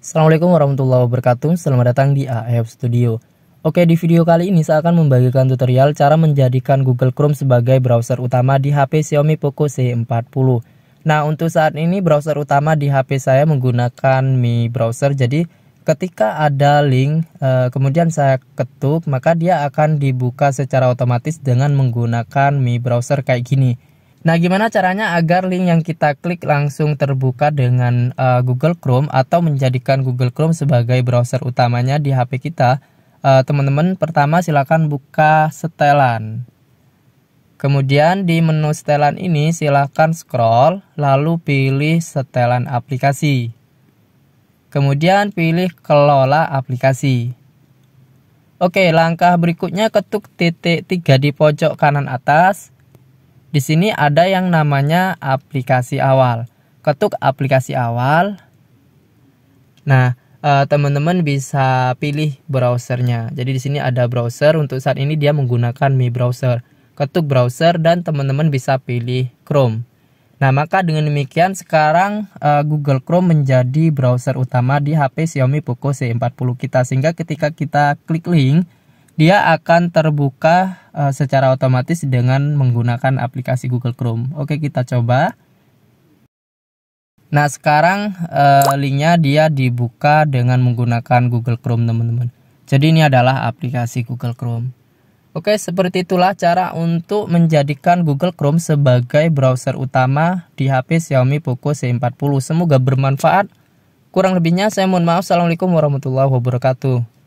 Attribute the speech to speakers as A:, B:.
A: Assalamualaikum warahmatullahi wabarakatuh, selamat datang di AF Studio. Oke, di video kali ini saya akan membagikan tutorial cara menjadikan Google Chrome sebagai browser utama di HP Xiaomi Poco C40. Nah, untuk saat ini browser utama di HP saya menggunakan Mi Browser, jadi ketika ada link eh, kemudian saya ketuk maka dia akan dibuka secara otomatis dengan menggunakan Mi browser kayak gini. Nah, gimana caranya agar link yang kita klik langsung terbuka dengan uh, Google Chrome atau menjadikan Google Chrome sebagai browser utamanya di HP kita? Eh, teman-teman, uh, pertama silakan buka setelan. Kemudian di menu setelan ini silakan scroll lalu pilih setelan aplikasi. Kemudian pilih kelola aplikasi. Oke, langkah berikutnya ketuk titik 3 di pojok kanan atas di sini ada yang namanya aplikasi awal. Ketuk aplikasi awal. Nah, eh, teman-teman bisa pilih browsernya. Jadi di sini ada browser. Untuk saat ini dia menggunakan Mi Browser. Ketuk browser dan teman-teman bisa pilih Chrome. Nah, maka dengan demikian sekarang eh, Google Chrome menjadi browser utama di HP Xiaomi Poco C40 kita. Sehingga ketika kita klik link dia akan terbuka uh, secara otomatis dengan menggunakan aplikasi Google Chrome. Oke, kita coba. Nah, sekarang uh, linknya dia dibuka dengan menggunakan Google Chrome, teman-teman. Jadi ini adalah aplikasi Google Chrome. Oke, seperti itulah cara untuk menjadikan Google Chrome sebagai browser utama di HP Xiaomi Poco C40. Semoga bermanfaat. Kurang lebihnya saya mohon maaf. Assalamualaikum warahmatullahi wabarakatuh.